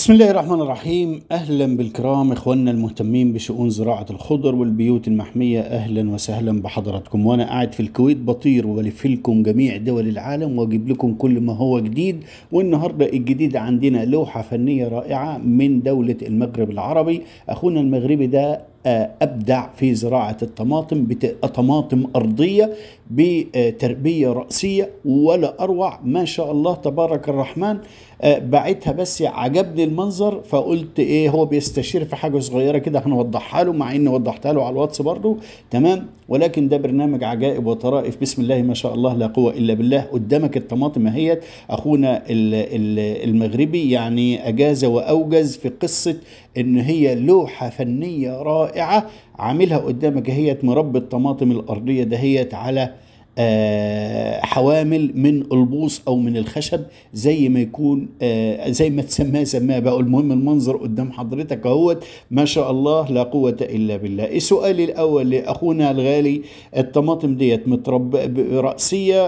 بسم الله الرحمن الرحيم اهلا بالكرام اخواننا المهتمين بشؤون زراعه الخضر والبيوت المحميه اهلا وسهلا بحضراتكم وانا قاعد في الكويت بطير وبلف لكم جميع دول العالم واجيب لكم كل ما هو جديد والنهارده الجديد عندنا لوحه فنيه رائعه من دوله المغرب العربي اخونا المغربي ده آه، ابدع في زراعه الطماطم بتبقى طماطم ارضيه بتربيه راسيه ولا اروع ما شاء الله تبارك الرحمن آه، بعتها بس عجبني المنظر فقلت ايه هو بيستشير في حاجه صغيره كده هنوضحها له مع اني وضحتها له على الواتس برضه تمام ولكن ده برنامج عجائب وطرائف بسم الله ما شاء الله لا قوه الا بالله قدامك الطماطم اهيت اخونا المغربي يعني اجاز واوجز في قصه ان هي لوحه فنيه رائعه عاملها قدامك اهيت مربى الطماطم الارضيه دهيت على آه، حوامل من البوص او من الخشب زي ما يكون آه، زي ما تسماه سماه بقى المهم المنظر قدام حضرتك اهوت ما شاء الله لا قوه الا بالله السؤال الاول لاخونا الغالي الطماطم ديت مترب راسيه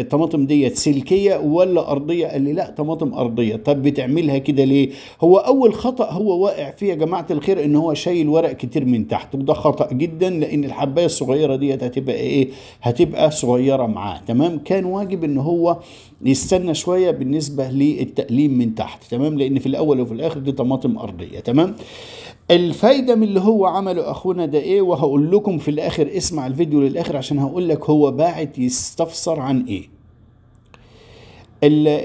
الطماطم آه، ديت سلكيه ولا ارضيه قال لي لا طماطم ارضيه طب بتعملها كده ليه هو اول خطا هو واقع فيه يا جماعه الخير ان هو شايل ورق كتير من تحت وده خطا جدا لان الحبايه الصغيره ديت هتبقى ايه هتبقى صغيره معاه تمام كان واجب ان هو يستنى شويه بالنسبه للتقليم من تحت تمام لان في الاول وفي الاخر دي طماطم ارضيه تمام الفايدة من اللي هو عمله أخونا ده إيه وهقول لكم في الآخر اسمع الفيديو للآخر عشان هقول لك هو باعت يستفسر عن إيه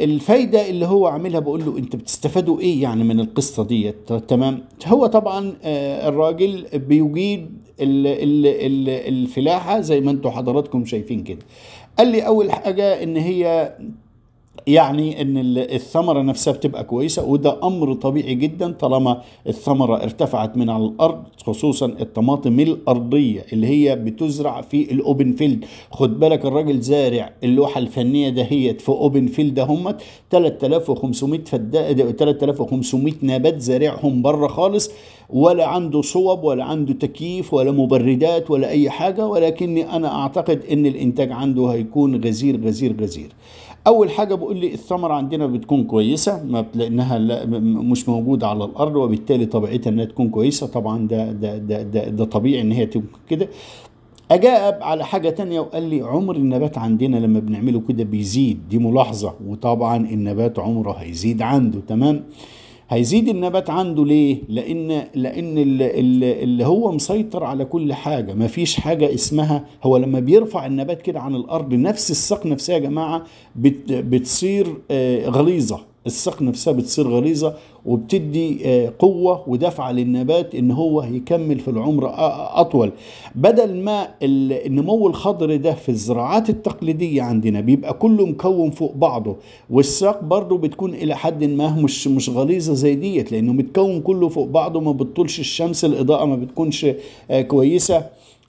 الفايدة اللي هو عاملها بقول له أنت بتستفادوا إيه يعني من القصة دي تمام هو طبعا آه، الراجل بيجيد ال ال الـ الفلاحه زي ما انتم حضراتكم شايفين كده قال لي اول حاجه ان هي يعني ان الثمره نفسها بتبقى كويسه وده امر طبيعي جدا طالما الثمره ارتفعت من على الارض خصوصا الطماطم الارضيه اللي هي بتزرع في الاوبن فيلد خد بالك الراجل زارع اللوحه الفنيه دهيت في اوبن فيلد همت 3500 فدا 3500 نبات زارعهم بره خالص ولا عنده صوب ولا عنده تكييف ولا مبردات ولا أي حاجة ولكني أنا أعتقد أن الإنتاج عنده هيكون غزير غزير غزير أول حاجة بقول لي الثمرة عندنا بتكون كويسة ما لأنها لا مش موجودة على الأرض وبالتالي طبيعتها أنها تكون كويسة طبعا ده ده ده ده, ده طبيعي أن هي تكون كده أجاب على حاجة تانية وقال لي عمر النبات عندنا لما بنعمله كده بيزيد دي ملاحظة وطبعا النبات عمره هيزيد عنده تمام هيزيد النبات عنده ليه لان لان اللي هو مسيطر على كل حاجه مفيش حاجه اسمها هو لما بيرفع النبات كده عن الارض نفس الساق نفسها يا جماعه بتصير آه، غليظه الساق نفسها بتصير غليظة وبتدي آه، قوة ودفعة للنبات ان هو يكمل في العمر آه، آه، اطول بدل ما النمو الخضر ده في الزراعات التقليدية عندنا بيبقى كله مكون فوق بعضه والساق برضه بتكون الى حد ما مش مش غليظة زي ديت لانه متكون كله فوق بعضه ما بتطولش الشمس الاضاءة ما بتكونش كويسة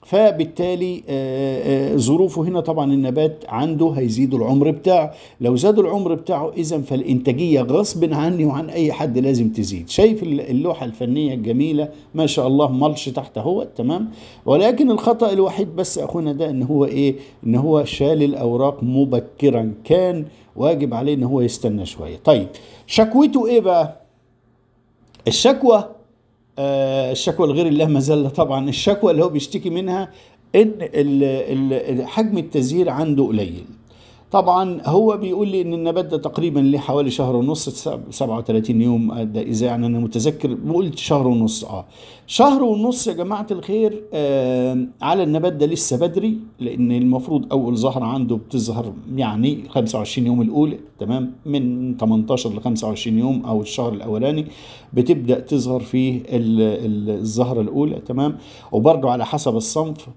فبالتالي آه، آه، آه، ظروفه هنا طبعا النبات عنده هيزيد العمر بتاعه لو زاد العمر بتاعه اذا فالانتاجيه غصب عني وعن اي حد لازم تزيد شايف اللوحه الفنيه الجميله ما شاء الله ملش تحت هو تمام ولكن الخطا الوحيد بس اخونا ده ان هو ايه ان هو شال الاوراق مبكرا كان واجب عليه ان هو يستنى شويه طيب شكوته ايه بقى الشكوى آه، الشكوى الغير الله ما زال طبعا الشكوى اللي هو بيشتكي منها ان حجم التزيير عنده قليل طبعا هو بيقول لي ان النبات ده تقريبا ليه حوالي شهر ونص 37 يوم آه، ده اذا يعني انا متذكر قلت شهر ونص اه شهر ونص يا جماعه الخير آه على النبات ده لسه بدري لان المفروض اول زهره عنده بتظهر يعني 25 يوم الاولى تمام من 18 ل 25 يوم او الشهر الاولاني بتبدا تظهر فيه الزهره الاولى تمام وبرده على حسب الصنف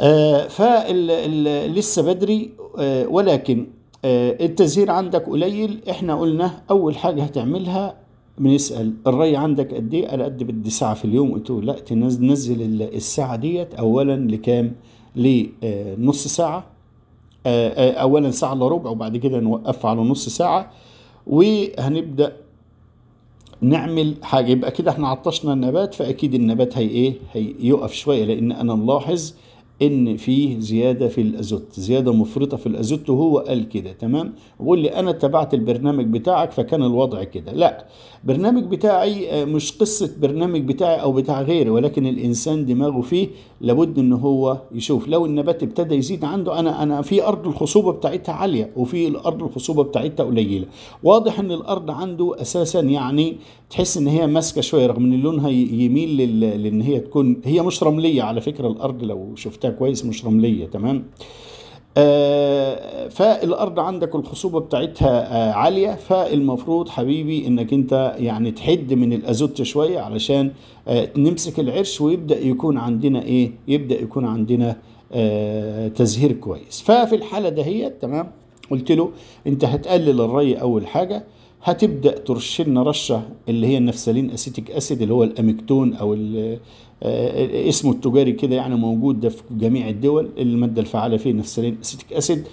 آه، فلسه بدري آه، ولكن آه، التزهير عندك قليل احنا قلنا اول حاجه هتعملها بنسال الري عندك قد ايه قال قد بدي ساعه في اليوم قلت له لا تنزل الساعه ديت اولا لكام لنص ساعه اولا ساعه الا ربع وبعد كده نوقف على نص ساعه وهنبدا نعمل حاجه يبقى كده احنا عطشنا النبات فاكيد النبات هي ايه هيقف شويه لان انا ملاحظ ان فيه زياده في الازوت زياده مفرطه في الازوت وهو قال كده تمام بيقول لي انا اتبعت البرنامج بتاعك فكان الوضع كده لا برنامج بتاعي آه، مش قصه برنامج بتاعي او بتاع غيري ولكن الانسان دماغه فيه لابد ان هو يشوف لو النبات ابتدى يزيد عنده انا انا في ارض الخصوبه بتاعتها عاليه وفي الارض الخصوبه بتاعتها قليله واضح ان الارض عنده اساسا يعني تحس ان هي ماسكه شويه رغم ان لونها يميل لان هي تكون هي مش رمليه على فكره الارض لو شفتها شفتها كويس مش رمليه تمام آه فالارض عندك الخصوبه بتاعتها آه عاليه فالمفروض حبيبي انك انت يعني تحد من الازوت شويه علشان آه نمسك العرش ويبدا يكون عندنا ايه يبدا يكون عندنا آه، تزهير كويس ففي الحاله دهيت تمام قلت له انت هتقلل الري اول حاجه هتبدا ترش لنا رشه اللي هي النفسالين اسيتيك اسيد اللي هو الاميكتون او آه، اسمه التجاري كده يعني موجود ده في جميع الدول الماده الفعاله فيه النفسالين اسيتيك اسيد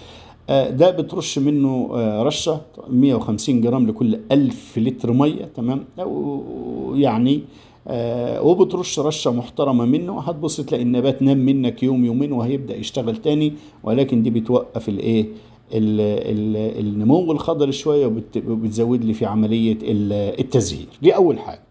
آه، ده بترش منه آه، رشه 150 جرام لكل 1000 لتر ميه تمام او يعني وبترش رشه محترمه منه هتبص تلاقي النبات نام منك يوم يومين وهيبدا يشتغل تاني ولكن دي بتوقف الايه النمو الخضري شوية وبتزود لي في عملية التزهير دي أول حاجة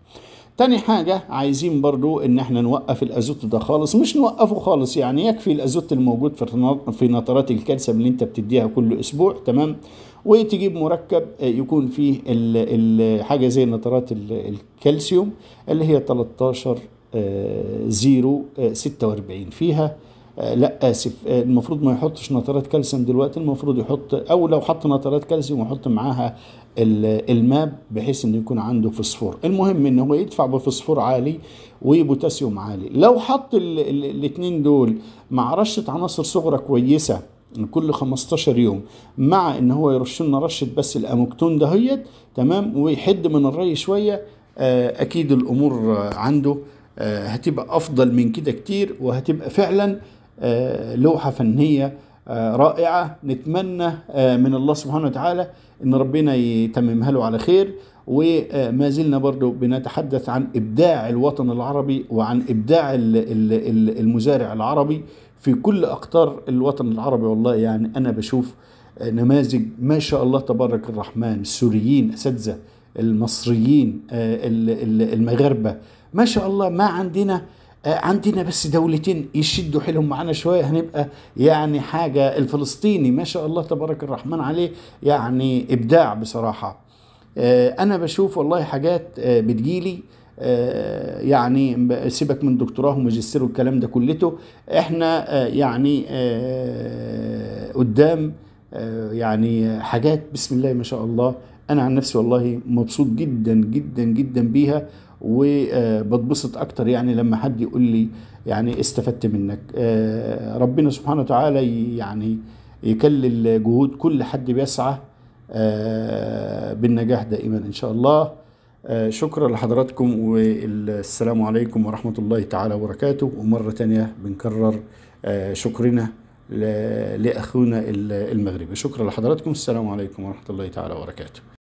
تاني حاجة عايزين برضو ان احنا نوقف الازوت ده خالص مش نوقفه خالص يعني يكفي الازوت الموجود في في نطرات الكالسيوم اللي انت بتديها كل اسبوع تمام وتجيب مركب آه، يكون فيه حاجة زي نطرات الكالسيوم اللي هي 13 046 آه، آه، فيها آه، لا اسف آه، المفروض ما يحطش نترات كالسيوم دلوقتي المفروض يحط او لو حط نترات كالسيوم يحط معاها الماب بحيث انه يكون عنده فوسفور المهم ان هو يدفع بفوسفور عالي وبوتاسيوم عالي لو حط الاثنين دول مع رشه عناصر صغرى كويسه كل 15 يوم مع ان هو يرش لنا رشه بس الاموكتون دهيت تمام ويحد من الري شويه آه، اكيد الامور عنده هتبقى افضل من كده كتير وهتبقى فعلا آه، لوحة فنية آه، رائعة نتمنى آه، من الله سبحانه وتعالى ان ربنا يتممها له على خير وما زلنا برضو بنتحدث عن ابداع الوطن العربي وعن ابداع المزارع العربي في كل اقطار الوطن العربي والله يعني انا بشوف نماذج ما شاء الله تبارك الرحمن السوريين اساتذه المصريين المغاربه ما شاء الله ما عندنا عندنا بس دولتين يشدوا حيلهم معانا شويه هنبقى يعني حاجه الفلسطيني ما شاء الله تبارك الرحمن عليه يعني ابداع بصراحه آه، انا بشوف والله حاجات آه، بتجيلي آه، يعني سيبك من دكتوراه وماجستير والكلام ده كلته احنا يعني قدام يعني حاجات بسم الله ما شاء الله انا عن نفسي والله مبسوط جدا جدا جدا بيها وبتبسط اكتر يعني لما حد يقول لي يعني استفدت منك آه، ربنا سبحانه وتعالى يعني يكلل جهود كل حد بيسعى آه، بالنجاح دائما ان شاء الله آه، شكرا لحضراتكم والسلام عليكم ورحمة الله تعالى وبركاته ومرة تانية بنكرر شكرنا لأخونا المغربي شكرا لحضراتكم السلام عليكم ورحمة الله تعالى وبركاته